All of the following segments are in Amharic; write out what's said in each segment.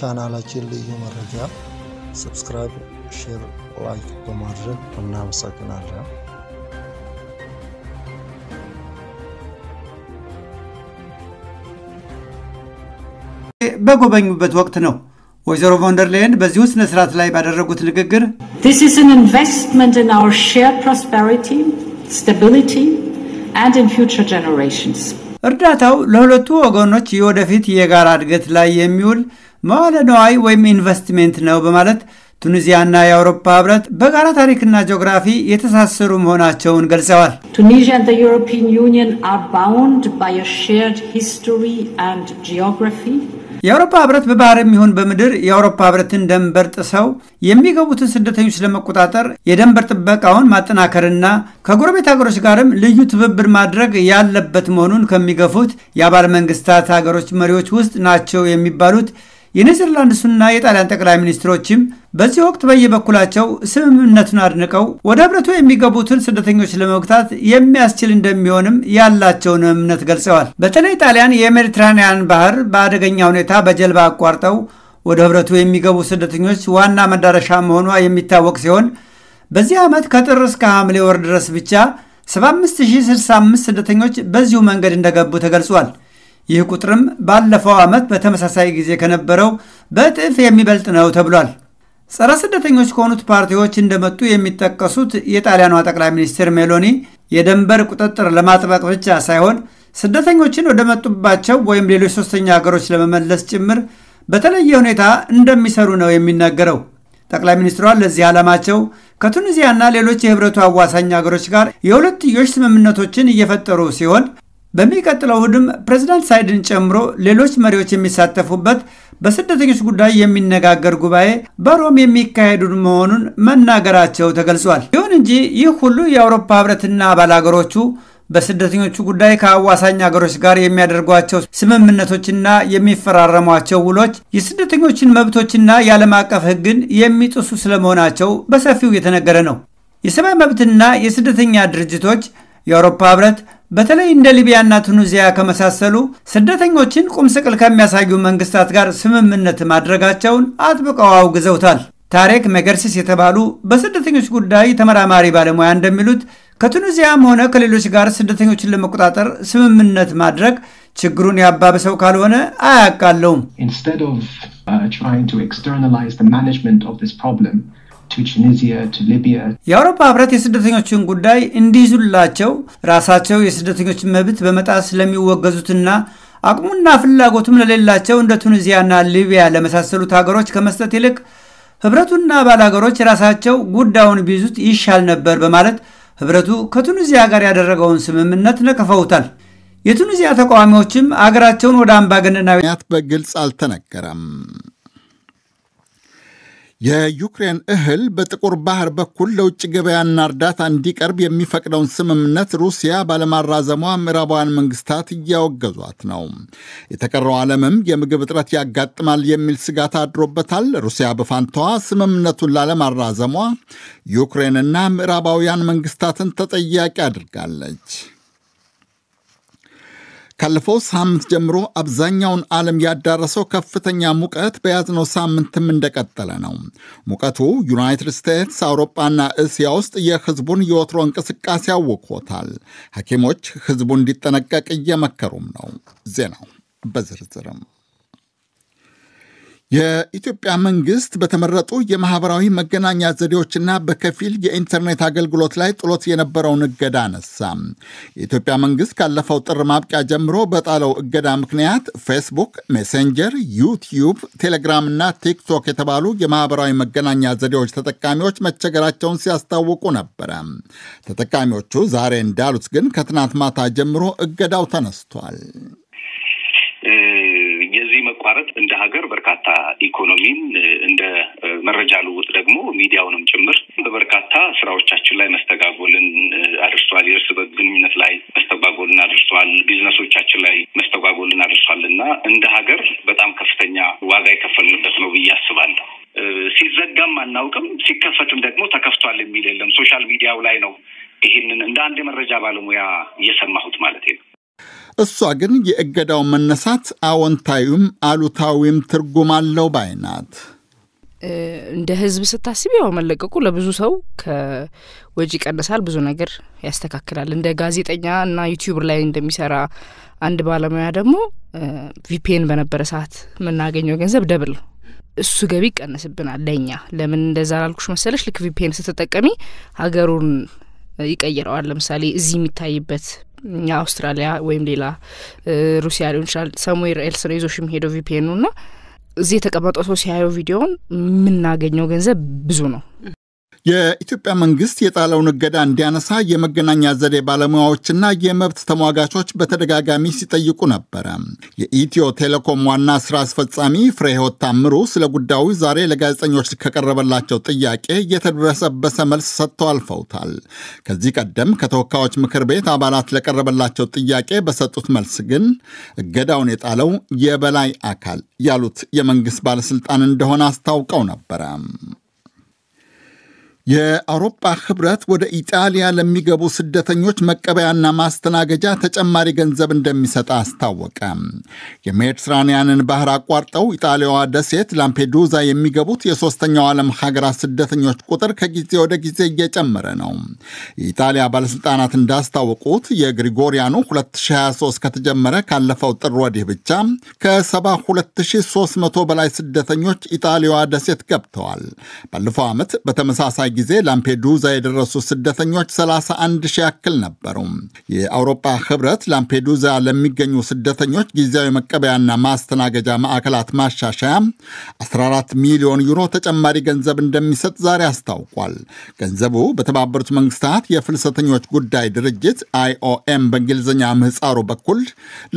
ቻናላችን ልዩ መረጃ ሰብስክራይብ፣ ሼር፣ ላይክ በማድረግ እናመሰግናለን። በጎበኙበት ወቅት ነው። ወይዘሮ ላይን በዚሁ ስነ ስርዓት ላይ ባደረጉት ንግግር እርዳታው ለሁለቱ ወገኖች የወደፊት የጋራ እድገት ላይ የሚውል መዋለ ነዋይ ወይም ኢንቨስትሜንት ነው በማለት ቱኒዚያና የአውሮፓ ህብረት በጋራ ታሪክና ጂኦግራፊ የተሳሰሩ መሆናቸውን ገልጸዋል። የአውሮፓ ህብረት በባህር የሚሆን በምድር የአውሮፓ ህብረትን ደንበር ጥሰው የሚገቡትን ስደተኞች ለመቆጣጠር የደንበር ጥበቃውን ማጠናከርና ከጎረቤት ሀገሮች ጋርም ልዩ ትብብር ማድረግ ያለበት መሆኑን ከሚገፉት የአባል መንግስታት ሀገሮች መሪዎች ውስጥ ናቸው የሚባሉት የኔዘርላንድሱና የጣሊያን ጠቅላይ ሚኒስትሮችም በዚህ ወቅት በየበኩላቸው ስምምነቱን አድንቀው ወደ ህብረቱ የሚገቡትን ስደተኞች ለመግታት የሚያስችል እንደሚሆንም ያላቸውን እምነት ገልጸዋል። በተለይ ጣሊያን የሜዲትራንያን ባህር በአደገኛ ሁኔታ በጀልባ አቋርጠው ወደ ህብረቱ የሚገቡ ስደተኞች ዋና መዳረሻ መሆኗ የሚታወቅ ሲሆን በዚህ ዓመት ከጥር እስከ ሐምሌ ወር ድረስ ብቻ 75065 ስደተኞች በዚሁ መንገድ እንደገቡ ተገልጿል። ይህ ቁጥርም ባለፈው ዓመት በተመሳሳይ ጊዜ ከነበረው በእጥፍ የሚበልጥ ነው ተብሏል። ጸረ ስደተኞች ከሆኑት ፓርቲዎች እንደመጡ የሚጠቀሱት የጣሊያኗ ጠቅላይ ሚኒስትር ሜሎኒ የደንበር ቁጥጥር ለማጥበቅ ብቻ ሳይሆን ስደተኞችን ወደ መጡባቸው ወይም ሌሎች ሶስተኛ ሀገሮች ለመመለስ ጭምር በተለየ ሁኔታ እንደሚሰሩ ነው የሚነገረው። ጠቅላይ ሚኒስትሯ ለዚህ ዓላማቸው ከቱኒዚያና ሌሎች የህብረቱ አዋሳኝ ሀገሮች ጋር የሁለትዮሽ ስምምነቶችን እየፈጠሩ ሲሆን በሚቀጥለው እሁድም ፕሬዚዳንት ሳይድን ጨምሮ ሌሎች መሪዎች የሚሳተፉበት በስደተኞች ጉዳይ የሚነጋገር ጉባኤ በሮም የሚካሄዱ መሆኑን መናገራቸው ተገልጿል። ይሁን እንጂ ይህ ሁሉ የአውሮፓ ህብረትና አባል አገሮቹ በስደተኞቹ ጉዳይ ከአዋሳኝ ሀገሮች ጋር የሚያደርጓቸው ስምምነቶችና የሚፈራረሟቸው ውሎች የስደተኞችን መብቶችና የዓለም አቀፍ ህግን የሚጥሱ ስለመሆናቸው በሰፊው የተነገረ ነው። የሰብአዊ መብትና የስደተኛ ድርጅቶች የአውሮፓ ህብረት ። በተለይ እንደ ሊቢያና ቱኒዚያ ከመሳሰሉ ስደተኞችን ቁም ስቅል ከሚያሳዩ መንግስታት ጋር ስምምነት ማድረጋቸውን አጥብቀው አውግዘውታል። ታሪክ መገርሲስ የተባሉ በስደተኞች ጉዳይ ተመራማሪ ባለሙያ እንደሚሉት ከቱኒዚያም ሆነ ከሌሎች ጋር ስደተኞችን ለመቆጣጠር ስምምነት ማድረግ ችግሩን ያባብሰው ካልሆነ አያቃለውም። የአውሮፓ ህብረት የስደተኞችን ጉዳይ እንዲይዙላቸው ራሳቸው የስደተኞችን መብት በመጣስ ለሚወገዙትና አቅሙና ፍላጎቱም ለሌላቸው እንደ ቱኒዚያና ሊቢያ ለመሳሰሉት ሀገሮች ከመስጠት ይልቅ ህብረቱና አባል ሀገሮች ራሳቸው ጉዳዩን ቢይዙት ይሻል ነበር በማለት ህብረቱ ከቱኒዚያ ጋር ያደረገውን ስምምነት ነቅፈውታል። የቱኒዚያ ተቃዋሚዎችም አገራቸውን ወደ አምባገነናዊ በግልጽ አልተነገረም። የዩክሬን እህል በጥቁር ባህር በኩል ለውጭ ገበያና እርዳታ እንዲቀርብ የሚፈቅደውን ስምምነት ሩሲያ ባለማራዘሟ ምዕራባውያን መንግስታት እያወገዟት ነው። የተቀረው ዓለምም የምግብ እጥረት ያጋጥማል የሚል ስጋት አድሮበታል። ሩሲያ በፋንታዋ ስምምነቱን ላለማራዘሟ ዩክሬንና ምዕራባውያን መንግስታትን ተጠያቂ አድርጋለች። ካለፈው ሳምንት ጀምሮ አብዛኛውን ዓለም ያዳረሰው ከፍተኛ ሙቀት በያዝነው ሳምንትም እንደቀጠለ ነው። ሙቀቱ ዩናይትድ ስቴትስ፣ አውሮፓና እስያ ውስጥ የህዝቡን የወትሮ እንቅስቃሴ ያውኮታል። ሐኪሞች ህዝቡ እንዲጠነቀቅ እየመከሩም ነው። ዜናው በዝርዝርም የኢትዮጵያ መንግስት በተመረጡ የማህበራዊ መገናኛ ዘዴዎችና በከፊል የኢንተርኔት አገልግሎት ላይ ጥሎት የነበረውን እገዳ አነሳ። የኢትዮጵያ መንግስት ካለፈው ጥር ማብቂያ ጀምሮ በጣለው እገዳ ምክንያት ፌስቡክ፣ ሜሴንጀር፣ ዩቲዩብ፣ ቴሌግራም ቲክቶክ የተባሉ የማህበራዊ መገናኛ ዘዴዎች ተጠቃሚዎች መቸገራቸውን ሲያስታውቁ ነበረ። ተጠቃሚዎቹ ዛሬ እንዳሉት ግን ከትናንት ማታ ጀምሮ እገዳው ተነስቷል። እንደ ሀገር በርካታ ኢኮኖሚን እንደ መረጃ ልውጥ ደግሞ ሚዲያውንም ጭምር በበርካታ ስራዎቻችን ላይ መስተጋጎልን አድርሷል። የእርስ በርስ ግንኙነት ላይ መስተጓጎልን አድርሷል። ቢዝነሶቻችን ላይ መስተጓጎልን አድርሷል እና እንደ ሀገር በጣም ከፍተኛ ዋጋ የከፈልንበት ነው ብዬ አስባለሁ። ሲዘጋም አናውቅም፣ ሲከፈትም ደግሞ ተከፍቷል የሚል የለም። ሶሻል ሚዲያው ላይ ነው ይህንን እንደ አንድ የመረጃ ባለሙያ እየሰማሁት ማለት ነው። እሷ ግን የእገዳው መነሳት አዎንታዊም አሉታዊም ትርጉም አለው ባይ ናት። እንደ ህዝብ ስታስብ ያው መለቀቁ ለብዙ ሰው ከወጪ ይቀንሳል፣ ብዙ ነገር ያስተካክላል። እንደ ጋዜጠኛ እና ዩቲዩብ ላይ እንደሚሰራ አንድ ባለሙያ ደግሞ ቪፒኤን በነበረ ሰዓት የምናገኘው ገንዘብ ደብል ነው። እሱ ገቢ ይቀንስብናል ለእኛ። ለምን እንደዛ ላልኩሽ መሰለሽ? ልክ ቪፒኤን ስትጠቀሚ ሀገሩን ይቀይረዋል። ለምሳሌ እዚህ የሚታይበት አውስትራሊያ ወይም ሌላ ሩሲያ ሊሆን ይችላል። ሰሙዌር ኤልስ ነው ይዞሽ የሚሄደው ቪፒኑ ና እዚህ የተቀመጠው ሰው ሲያየው ቪዲዮውን የምናገኘው ገንዘብ ብዙ ነው። የኢትዮጵያ መንግስት የጣለውን እገዳ እንዲያነሳ የመገናኛ ዘዴ ባለሙያዎችና የመብት ተሟጋቾች በተደጋጋሚ ሲጠይቁ ነበረ። የኢትዮ ቴሌኮም ዋና ስራ አስፈጻሚ ፍሬህይወት ታምሩ ስለ ጉዳዩ ዛሬ ለጋዜጠኞች ከቀረበላቸው ጥያቄ የተደረሰበሰ መልስ ሰጥተው አልፈውታል። ከዚህ ቀደም ከተወካዮች ምክር ቤት አባላት ለቀረበላቸው ጥያቄ በሰጡት መልስ ግን እገዳውን የጣለው የበላይ አካል ያሉት የመንግስት ባለስልጣን እንደሆነ አስታውቀው ነበረ። የአውሮፓ ህብረት ወደ ኢጣሊያ ለሚገቡ ስደተኞች መቀበያና ማስተናገጃ ተጨማሪ ገንዘብ እንደሚሰጥ አስታወቀ። የሜዲትራንያንን ባህር አቋርጠው ኢጣሊያዋ ደሴት ላምፔዱዛ የሚገቡት የሶስተኛው ዓለም ሀገራት ስደተኞች ቁጥር ከጊዜ ወደ ጊዜ እየጨመረ ነው። የኢጣሊያ ባለሥልጣናት እንዳስታወቁት የግሪጎሪያኑ 2023 ከተጀመረ ካለፈው ጥር ወዲህ ብቻ ከ72300 በላይ ስደተኞች ኢጣሊያዋ ደሴት ገብተዋል። ባለፈው ዓመት በተመሳሳይ ጊዜ ላምፔዱዛ የደረሱ ስደተኞች 31 ሺህ ያክል ነበሩ። የአውሮፓ ህብረት ላምፔዱዛ ለሚገኙ ስደተኞች ጊዜያዊ መቀበያና ማስተናገጃ ማዕከላት ማሻሻያ 14 ሚሊዮን ዩሮ ተጨማሪ ገንዘብ እንደሚሰጥ ዛሬ አስታውቋል። ገንዘቡ በተባበሩት መንግስታት የፍልሰተኞች ጉዳይ ድርጅት አይኦኤም በእንግሊዝኛ ምህፃሩ በኩል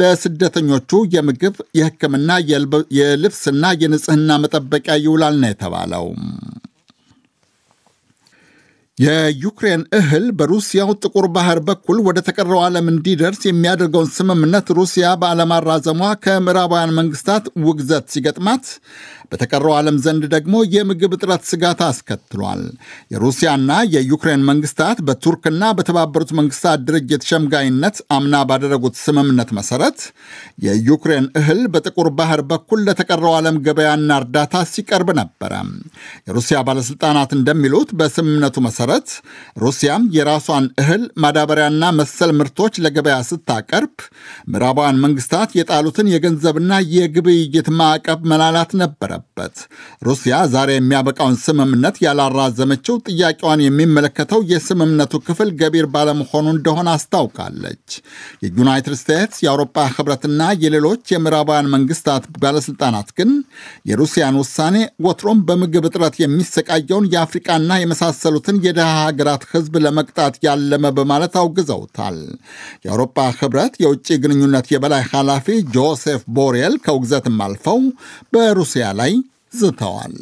ለስደተኞቹ የምግብ፣ የሕክምና፣ የልብስና የንጽህና መጠበቂያ ይውላል ነው የተባለው። የዩክሬን እህል በሩሲያው ጥቁር ባህር በኩል ወደ ተቀረው ዓለም እንዲደርስ የሚያደርገውን ስምምነት ሩሲያ ባለማራዘሟ ከምዕራባውያን መንግስታት ውግዘት ሲገጥማት በተቀረው ዓለም ዘንድ ደግሞ የምግብ እጥረት ስጋት አስከትሏል። የሩሲያና የዩክሬን መንግስታት በቱርክና በተባበሩት መንግስታት ድርጅት ሸምጋይነት አምና ባደረጉት ስምምነት መሰረት የዩክሬን እህል በጥቁር ባህር በኩል ለተቀረው ዓለም ገበያና እርዳታ ሲቀርብ ነበረ። የሩሲያ ባለሥልጣናት እንደሚሉት በስምምነቱ መሰረት መሰረት ሩሲያም የራሷን እህል ማዳበሪያና መሰል ምርቶች ለገበያ ስታቀርብ ምዕራባውያን መንግስታት የጣሉትን የገንዘብና የግብይት ማዕቀብ መላላት ነበረበት። ሩሲያ ዛሬ የሚያበቃውን ስምምነት ያላራዘመችው ጥያቄዋን የሚመለከተው የስምምነቱ ክፍል ገቢር ባለመሆኑ እንደሆነ አስታውቃለች። የዩናይትድ ስቴትስ፣ የአውሮፓ ህብረትና የሌሎች የምዕራባውያን መንግስታት ባለስልጣናት ግን የሩሲያን ውሳኔ ወትሮም በምግብ እጥረት የሚሰቃየውን የአፍሪቃና የመሳሰሉትን የድሃ ሀገራት ህዝብ ለመቅጣት ያለመ በማለት አውግዘውታል። የአውሮፓ ህብረት የውጭ ግንኙነት የበላይ ኃላፊ ጆሴፍ ቦሬል ከውግዘትም አልፈው በሩሲያ ላይ ዝተዋል።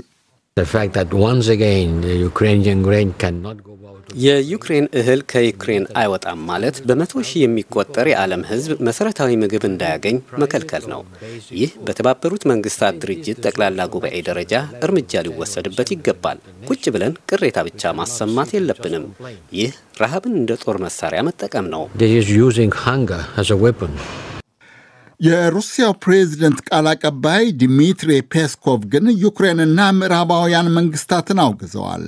የዩክሬን እህል ከዩክሬን አይወጣም ማለት በመቶ ሺህ የሚቆጠር የዓለም ሕዝብ መሠረታዊ ምግብ እንዳያገኝ መከልከል ነው። ይህ በተባበሩት መንግስታት ድርጅት ጠቅላላ ጉባኤ ደረጃ እርምጃ ሊወሰድበት ይገባል። ቁጭ ብለን ቅሬታ ብቻ ማሰማት የለብንም። ይህ ረሃብን እንደ ጦር መሳሪያ መጠቀም ነው። የሩሲያው ፕሬዝደንት ቃል አቀባይ ዲሚትሪ ፔስኮቭ ግን ዩክሬንና ምዕራባውያን መንግስታትን አውግዘዋል።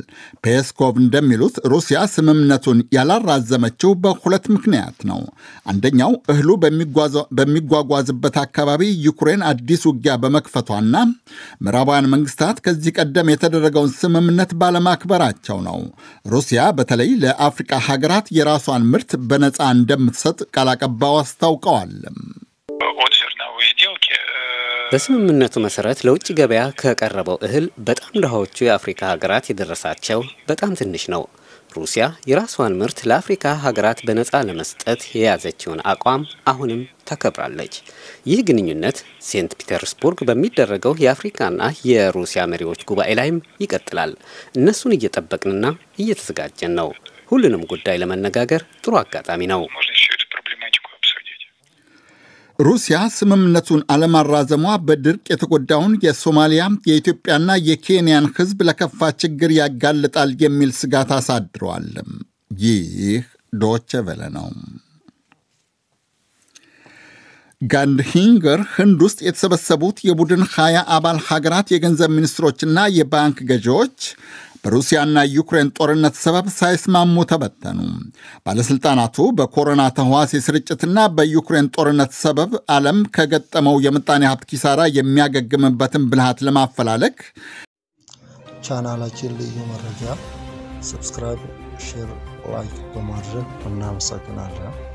ፔስኮቭ እንደሚሉት ሩሲያ ስምምነቱን ያላራዘመችው በሁለት ምክንያት ነው። አንደኛው እህሉ በሚጓጓዝበት አካባቢ ዩክሬን አዲስ ውጊያ በመክፈቷና ምዕራባውያን መንግስታት ከዚህ ቀደም የተደረገውን ስምምነት ባለማክበራቸው ነው። ሩሲያ በተለይ ለአፍሪቃ ሀገራት የራሷን ምርት በነፃ እንደምትሰጥ ቃል አቀባዩ አስታውቀዋል። በስምምነቱ መሰረት ለውጭ ገበያ ከቀረበው እህል በጣም ድሃዎቹ የአፍሪካ ሀገራት የደረሳቸው በጣም ትንሽ ነው። ሩሲያ የራሷን ምርት ለአፍሪካ ሀገራት በነፃ ለመስጠት የያዘችውን አቋም አሁንም ተከብራለች። ይህ ግንኙነት ሴንት ፒተርስቡርግ በሚደረገው የአፍሪካና የሩሲያ መሪዎች ጉባኤ ላይም ይቀጥላል። እነሱን እየጠበቅንና እየተዘጋጀን ነው። ሁሉንም ጉዳይ ለመነጋገር ጥሩ አጋጣሚ ነው። ሩሲያ ስምምነቱን አለማራዘሟ በድርቅ የተጎዳውን የሶማሊያ የኢትዮጵያና የኬንያን ሕዝብ ለከፋ ችግር ያጋልጣል የሚል ስጋት አሳድረዋል። ይህ ዶቼ ቬለ ነው። ጋንድሂንገር ህንድ ውስጥ የተሰበሰቡት የቡድን ሀያ አባል ሀገራት የገንዘብ ሚኒስትሮችና የባንክ ገዢዎች በሩሲያና ዩክሬን ጦርነት ሰበብ ሳይስማሙ ተበተኑ። ባለሥልጣናቱ በኮሮና ተህዋሴ ስርጭትና በዩክሬን ጦርነት ሰበብ ዓለም ከገጠመው የምጣኔ ሀብት ኪሳራ የሚያገግምበትን ብልሃት ለማፈላለግ ቻናላችን ልዩ መረጃ ሰብስክራይብ፣ ሼር፣ ላይክ በማድረግ እናመሰግናለን።